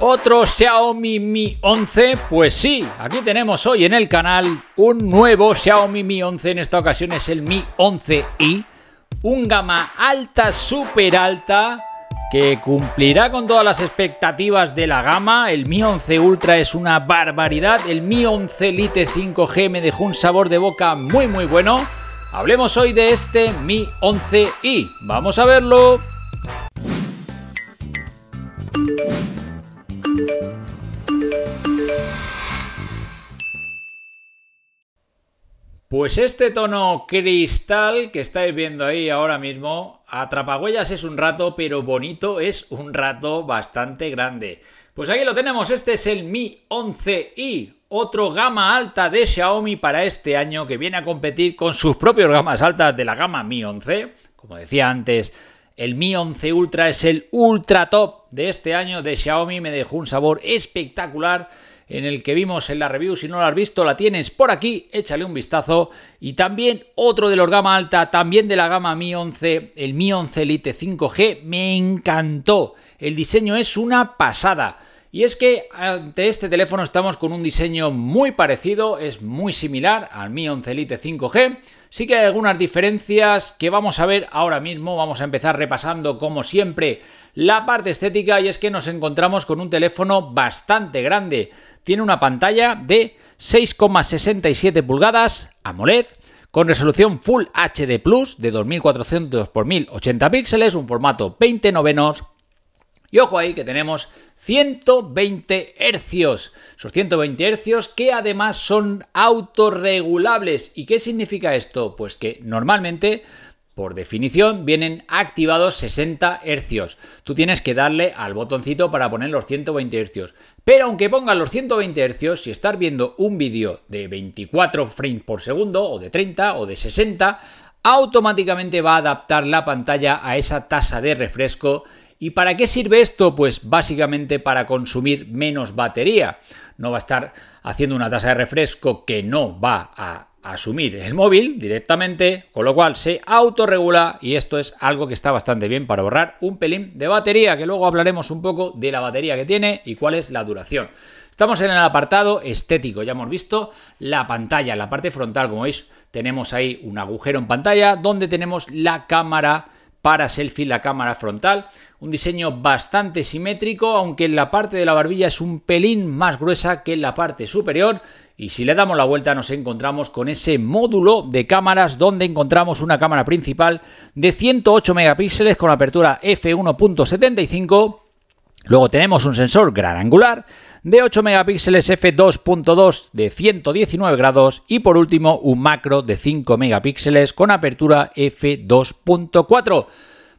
otro Xiaomi Mi 11? Pues sí, aquí tenemos hoy en el canal un nuevo Xiaomi Mi 11, en esta ocasión es el Mi 11i, un gama alta, super alta, que cumplirá con todas las expectativas de la gama. El Mi 11 Ultra es una barbaridad. El Mi 11 Lite 5G me dejó un sabor de boca muy muy bueno. Hablemos hoy de este Mi 11i. Vamos a verlo. Pues este tono cristal que estáis viendo ahí ahora mismo, atrapagüellas es un rato, pero bonito es un rato bastante grande. Pues aquí lo tenemos, este es el Mi 11i, otro gama alta de Xiaomi para este año que viene a competir con sus propios gamas altas de la gama Mi 11. Como decía antes, el Mi 11 Ultra es el ultra top de este año de Xiaomi, me dejó un sabor espectacular en el que vimos en la review. Si no lo has visto, la tienes por aquí, échale un vistazo. Y también otro de los gama alta, también de la gama Mi 11, el Mi 11 Elite 5G, me encantó. El diseño es una pasada. Y es que ante este teléfono estamos con un diseño muy parecido, es muy similar al Mi 11 Elite 5G Sí que hay algunas diferencias que vamos a ver ahora mismo. Vamos a empezar repasando, como siempre, la parte estética y es que nos encontramos con un teléfono bastante grande. Tiene una pantalla de 6,67 pulgadas AMOLED con resolución Full HD Plus de 2400 x 1080 píxeles, un formato 20 novenos y ojo ahí que tenemos 120 hercios. Esos 120 hercios que además son autorregulables. ¿Y qué significa esto? Pues que normalmente, por definición, vienen activados 60 hercios. Tú tienes que darle al botoncito para poner los 120 hercios. Pero aunque ponga los 120 hercios, si estás viendo un vídeo de 24 frames por segundo, o de 30, o de 60, automáticamente va a adaptar la pantalla a esa tasa de refresco ¿Y para qué sirve esto? Pues básicamente para consumir menos batería. No va a estar haciendo una tasa de refresco que no va a asumir el móvil directamente, con lo cual se autorregula y esto es algo que está bastante bien para ahorrar un pelín de batería, que luego hablaremos un poco de la batería que tiene y cuál es la duración. Estamos en el apartado estético, ya hemos visto la pantalla, la parte frontal, como veis, tenemos ahí un agujero en pantalla donde tenemos la cámara para selfie, la cámara frontal. Un diseño bastante simétrico, aunque en la parte de la barbilla es un pelín más gruesa que en la parte superior. Y si le damos la vuelta nos encontramos con ese módulo de cámaras donde encontramos una cámara principal de 108 megapíxeles con apertura f1.75. Luego tenemos un sensor gran angular de 8 megapíxeles f2.2 de 119 grados y por último un macro de 5 megapíxeles con apertura f2.4.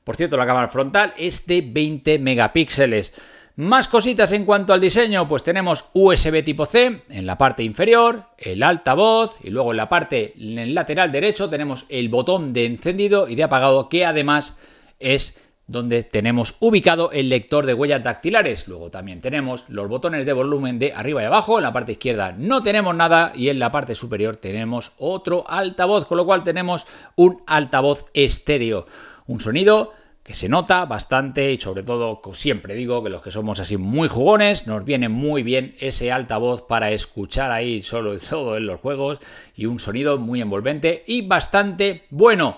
Por cierto, la cámara frontal es de 20 megapíxeles. Más cositas en cuanto al diseño, pues tenemos USB tipo C en la parte inferior, el altavoz y luego en la parte en lateral derecho tenemos el botón de encendido y de apagado que además es donde tenemos ubicado el lector de huellas dactilares. Luego también tenemos los botones de volumen de arriba y abajo. En la parte izquierda no tenemos nada y en la parte superior tenemos otro altavoz, con lo cual tenemos un altavoz estéreo. Un sonido que se nota bastante y sobre todo, siempre digo que los que somos así muy jugones, nos viene muy bien ese altavoz para escuchar ahí solo todo en los juegos y un sonido muy envolvente y bastante bueno.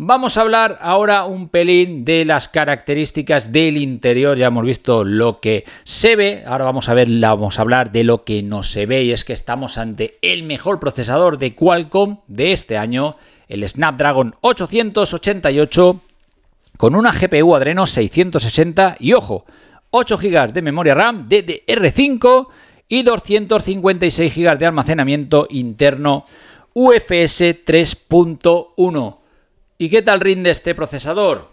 Vamos a hablar ahora un pelín de las características del interior. Ya hemos visto lo que se ve. Ahora vamos a ver, vamos a hablar de lo que no se ve. Y es que estamos ante el mejor procesador de Qualcomm de este año, el Snapdragon 888 con una GPU Adreno 660 y ojo, 8 GB de memoria RAM DDR5 y 256 GB de almacenamiento interno UFS 3.1. ¿Y qué tal rinde este procesador?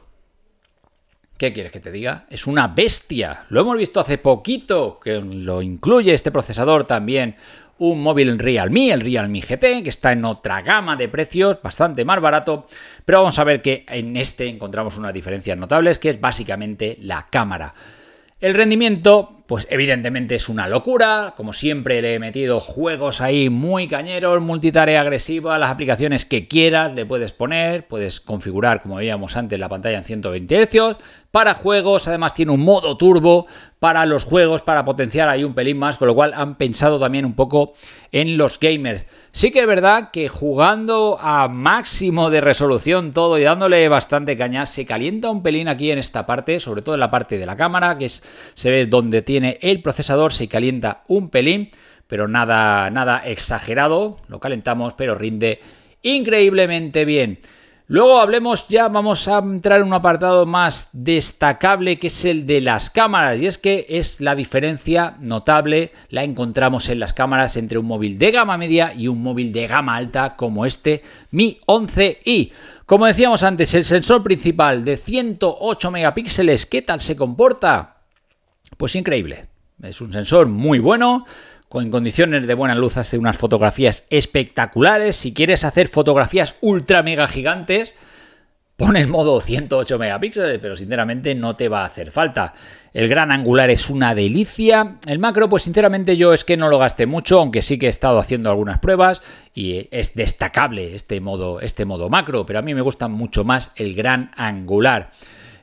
¿Qué quieres que te diga? Es una bestia. Lo hemos visto hace poquito que lo incluye este procesador también un móvil Realme, el Realme GT, que está en otra gama de precios, bastante más barato, pero vamos a ver que en este encontramos unas diferencias notables, que es básicamente la cámara. El rendimiento, pues evidentemente es una locura, como siempre le he metido juegos ahí muy cañeros, multitarea agresiva, las aplicaciones que quieras le puedes poner, puedes configurar, como veíamos antes, la pantalla en 120 Hz, para juegos, además tiene un modo turbo para los juegos, para potenciar ahí un pelín más, con lo cual han pensado también un poco en los gamers. Sí que es verdad que jugando a máximo de resolución todo y dándole bastante caña, se calienta un pelín aquí en esta parte, sobre todo en la parte de la cámara, que es, se ve donde tiene el procesador, se calienta un pelín, pero nada, nada exagerado, lo calentamos, pero rinde increíblemente bien. Luego hablemos ya, vamos a entrar en un apartado más destacable que es el de las cámaras y es que es la diferencia notable, la encontramos en las cámaras entre un móvil de gama media y un móvil de gama alta como este Mi 11i. Como decíamos antes, el sensor principal de 108 megapíxeles, ¿qué tal se comporta? Pues increíble, es un sensor muy bueno en condiciones de buena luz hace unas fotografías espectaculares. Si quieres hacer fotografías ultra mega gigantes, pon el modo 108 megapíxeles, pero sinceramente no te va a hacer falta. El gran angular es una delicia. El macro, pues sinceramente yo es que no lo gasté mucho, aunque sí que he estado haciendo algunas pruebas y es destacable este modo, este modo macro, pero a mí me gusta mucho más el gran angular.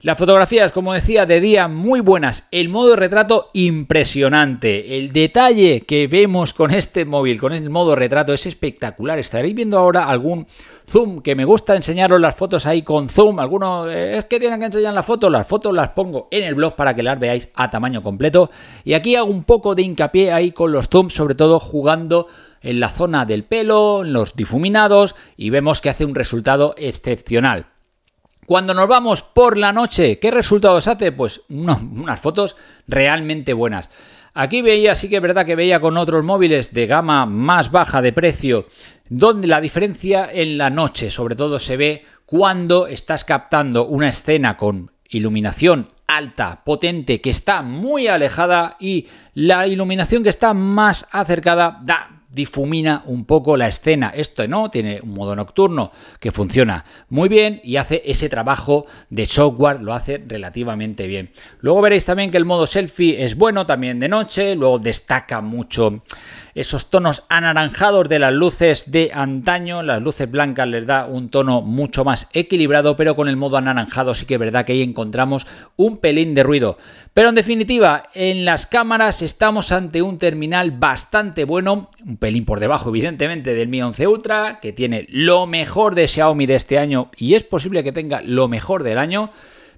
Las fotografías, como decía, de día muy buenas. El modo de retrato impresionante. El detalle que vemos con este móvil, con el modo retrato, es espectacular. Estaréis viendo ahora algún zoom que me gusta enseñaros las fotos ahí con zoom. Algunos eh, es que tienen que enseñar las fotos. Las fotos las pongo en el blog para que las veáis a tamaño completo. Y aquí hago un poco de hincapié ahí con los zooms, sobre todo jugando en la zona del pelo, en los difuminados y vemos que hace un resultado excepcional. Cuando nos vamos por la noche, ¿qué resultados hace? Pues unas fotos realmente buenas. Aquí veía, sí que es verdad que veía con otros móviles de gama más baja de precio, donde la diferencia en la noche sobre todo se ve cuando estás captando una escena con iluminación alta, potente, que está muy alejada y la iluminación que está más acercada da difumina un poco la escena. Esto no, tiene un modo nocturno que funciona muy bien y hace ese trabajo de software, lo hace relativamente bien. Luego veréis también que el modo selfie es bueno también de noche, luego destaca mucho esos tonos anaranjados de las luces de antaño. Las luces blancas les da un tono mucho más equilibrado, pero con el modo anaranjado sí que es verdad que ahí encontramos un pelín de ruido. Pero en definitiva, en las cámaras estamos ante un terminal bastante bueno, un pelín por debajo evidentemente del Mi 11 Ultra, que tiene lo mejor de Xiaomi de este año y es posible que tenga lo mejor del año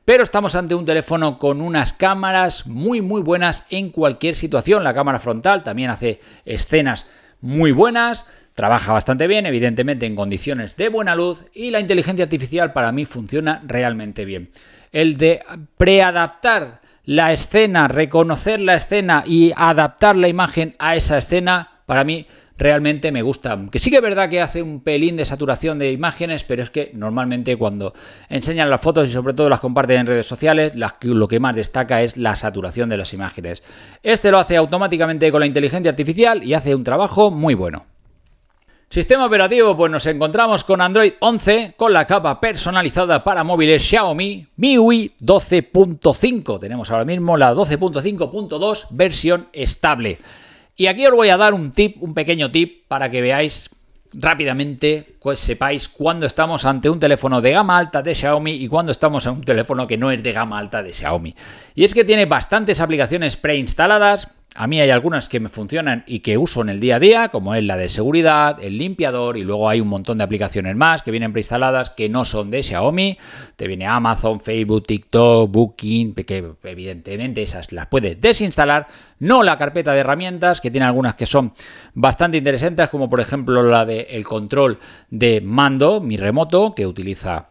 pero estamos ante un teléfono con unas cámaras muy muy buenas en cualquier situación. La cámara frontal también hace escenas muy buenas, trabaja bastante bien, evidentemente en condiciones de buena luz y la inteligencia artificial para mí funciona realmente bien. El de preadaptar la escena, reconocer la escena y adaptar la imagen a esa escena, para mí realmente me gusta, Que sí que es verdad que hace un pelín de saturación de imágenes, pero es que normalmente cuando enseñan las fotos y sobre todo las comparten en redes sociales, lo que más destaca es la saturación de las imágenes. Este lo hace automáticamente con la inteligencia artificial y hace un trabajo muy bueno. Sistema operativo, pues nos encontramos con Android 11 con la capa personalizada para móviles Xiaomi MIUI 12.5. Tenemos ahora mismo la 12.5.2 versión estable. Y aquí os voy a dar un tip, un pequeño tip, para que veáis rápidamente, pues sepáis cuándo estamos ante un teléfono de gama alta de Xiaomi y cuándo estamos en un teléfono que no es de gama alta de Xiaomi. Y es que tiene bastantes aplicaciones preinstaladas, a mí hay algunas que me funcionan y que uso en el día a día, como es la de seguridad, el limpiador y luego hay un montón de aplicaciones más que vienen preinstaladas que no son de Xiaomi. Te viene Amazon, Facebook, TikTok, Booking, que evidentemente esas las puedes desinstalar. No la carpeta de herramientas, que tiene algunas que son bastante interesantes, como por ejemplo la del control de mando, mi remoto, que utiliza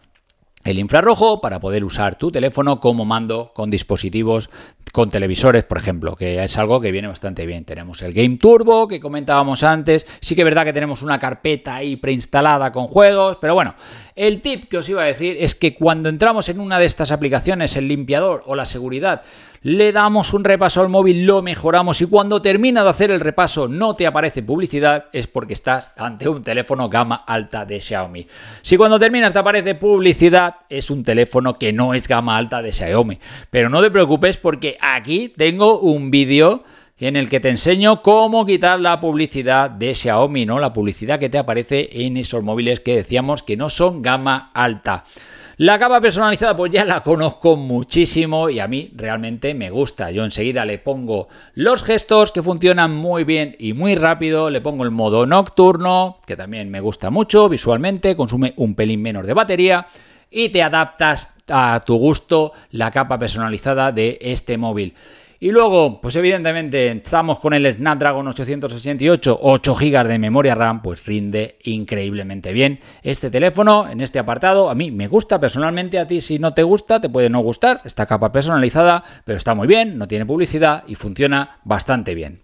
el infrarrojo para poder usar tu teléfono como mando con dispositivos, con televisores, por ejemplo, que es algo que viene bastante bien. Tenemos el Game Turbo que comentábamos antes. Sí que es verdad que tenemos una carpeta ahí preinstalada con juegos, pero bueno, el tip que os iba a decir es que cuando entramos en una de estas aplicaciones, el limpiador o la seguridad, le damos un repaso al móvil, lo mejoramos y cuando termina de hacer el repaso no te aparece publicidad, es porque estás ante un teléfono gama alta de Xiaomi. Si cuando terminas te aparece publicidad, es un teléfono que no es gama alta de Xiaomi. Pero no te preocupes porque aquí tengo un vídeo en el que te enseño cómo quitar la publicidad de Xiaomi, ¿no? La publicidad que te aparece en esos móviles que decíamos que no son gama alta. La capa personalizada pues ya la conozco muchísimo y a mí realmente me gusta. Yo enseguida le pongo los gestos que funcionan muy bien y muy rápido, le pongo el modo nocturno, que también me gusta mucho visualmente, consume un pelín menos de batería y te adaptas a tu gusto la capa personalizada de este móvil. Y luego, pues evidentemente, estamos con el Snapdragon 888, 8 GB de memoria RAM, pues rinde increíblemente bien este teléfono en este apartado. A mí me gusta personalmente, a ti si no te gusta, te puede no gustar. Esta capa personalizada, pero está muy bien, no tiene publicidad y funciona bastante bien.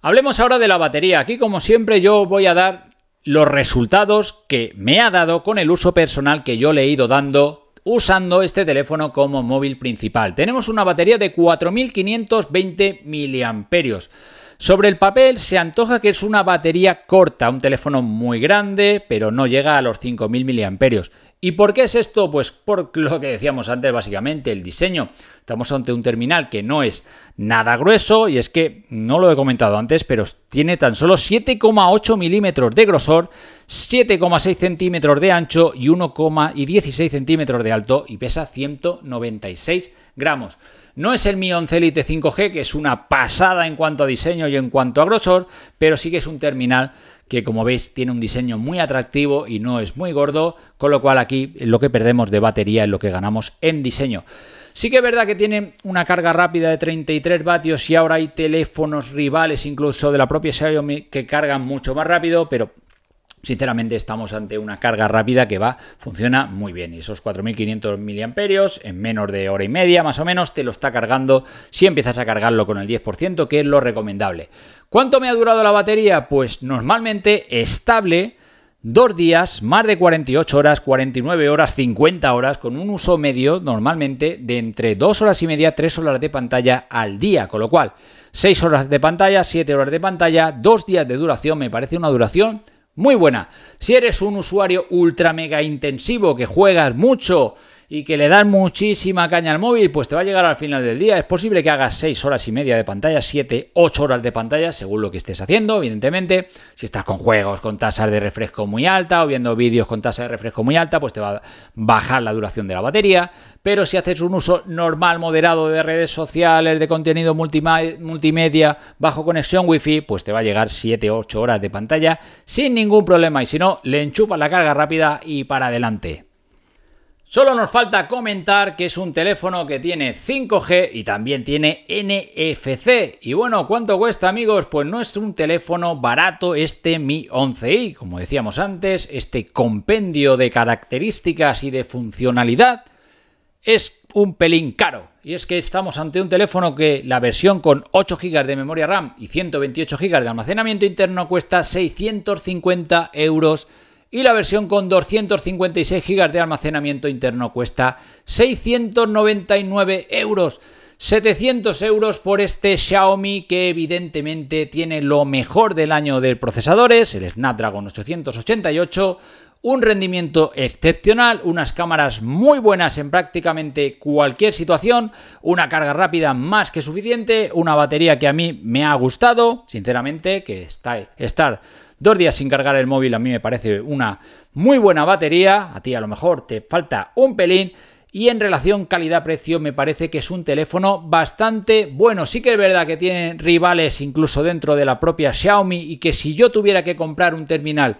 Hablemos ahora de la batería. Aquí, como siempre, yo voy a dar los resultados que me ha dado con el uso personal que yo le he ido dando usando este teléfono como móvil principal. Tenemos una batería de 4.520 miliamperios. Sobre el papel se antoja que es una batería corta, un teléfono muy grande, pero no llega a los 5.000 miliamperios. ¿Y por qué es esto? Pues por lo que decíamos antes, básicamente, el diseño. Estamos ante un terminal que no es nada grueso y es que, no lo he comentado antes, pero tiene tan solo 7,8 milímetros de grosor, 7,6 centímetros de ancho y 1,16 centímetros de alto y pesa 196 gramos. No es el Mi 11 Elite 5G, que es una pasada en cuanto a diseño y en cuanto a grosor, pero sí que es un terminal que como veis tiene un diseño muy atractivo y no es muy gordo, con lo cual aquí lo que perdemos de batería es lo que ganamos en diseño. Sí que es verdad que tiene una carga rápida de 33 vatios y ahora hay teléfonos rivales incluso de la propia Xiaomi que cargan mucho más rápido, pero Sinceramente estamos ante una carga rápida que va, funciona muy bien. Y esos 4.500 miliamperios en menos de hora y media más o menos te lo está cargando si empiezas a cargarlo con el 10%, que es lo recomendable. ¿Cuánto me ha durado la batería? Pues normalmente estable dos días, más de 48 horas, 49 horas, 50 horas, con un uso medio normalmente de entre 2 horas y media, 3 horas de pantalla al día, con lo cual 6 horas de pantalla, 7 horas de pantalla, 2 días de duración, me parece una duración muy buena. Si eres un usuario ultra mega intensivo que juegas mucho, y que le dan muchísima caña al móvil, pues te va a llegar al final del día. Es posible que hagas 6 horas y media de pantalla, 7, 8 horas de pantalla, según lo que estés haciendo, evidentemente. Si estás con juegos con tasas de refresco muy alta o viendo vídeos con tasa de refresco muy alta, pues te va a bajar la duración de la batería. Pero si haces un uso normal, moderado de redes sociales, de contenido multimedia, bajo conexión wifi, pues te va a llegar 7-8 horas de pantalla sin ningún problema. Y si no, le enchufa la carga rápida y para adelante. Solo nos falta comentar que es un teléfono que tiene 5G y también tiene NFC. Y bueno, ¿cuánto cuesta amigos? Pues no es un teléfono barato este Mi 11i. Como decíamos antes, este compendio de características y de funcionalidad es un pelín caro. Y es que estamos ante un teléfono que la versión con 8 GB de memoria RAM y 128 GB de almacenamiento interno cuesta 650 euros y la versión con 256 GB de almacenamiento interno cuesta 699 euros. 700 euros por este Xiaomi que evidentemente tiene lo mejor del año de procesadores, el Snapdragon 888, un rendimiento excepcional, unas cámaras muy buenas en prácticamente cualquier situación, una carga rápida más que suficiente, una batería que a mí me ha gustado, sinceramente, que está, estar Dos días sin cargar el móvil a mí me parece una muy buena batería, a ti a lo mejor te falta un pelín. Y en relación calidad-precio me parece que es un teléfono bastante bueno. Sí que es verdad que tiene rivales incluso dentro de la propia Xiaomi y que si yo tuviera que comprar un terminal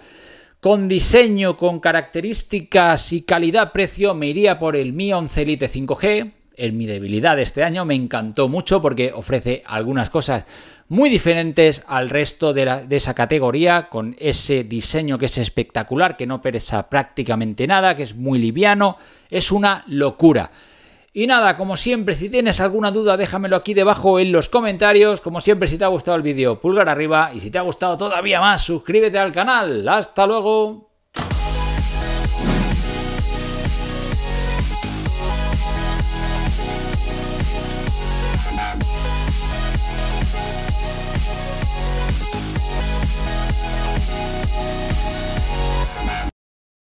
con diseño, con características y calidad-precio me iría por el Mi 11 Lite 5G. En mi debilidad este año me encantó mucho porque ofrece algunas cosas muy diferentes al resto de, esa categoría, con ese diseño que es espectacular, que no pereza prácticamente nada, que es muy liviano, es una locura. Y nada, como siempre, si tienes alguna duda, déjamelo aquí debajo en los comentarios. Como siempre, si te ha gustado el vídeo, pulgar arriba. Y si te ha gustado todavía más, suscríbete al canal. ¡Hasta luego!